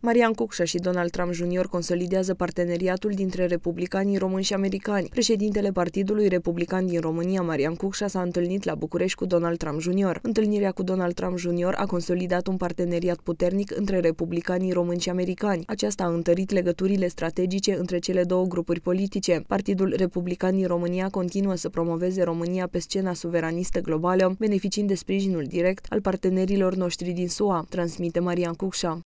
Marian Cucșa și Donald Trump Jr. consolidează parteneriatul dintre republicanii români și americani. Președintele Partidului Republican din România, Marian Cucșa, s-a întâlnit la București cu Donald Trump Jr. Întâlnirea cu Donald Trump Jr. a consolidat un parteneriat puternic între republicanii români și americani. Aceasta a întărit legăturile strategice între cele două grupuri politice. Partidul Republican din România continuă să promoveze România pe scena suveranistă globală, beneficiind de sprijinul direct al partenerilor noștri din SUA, transmite Marian Cucșa.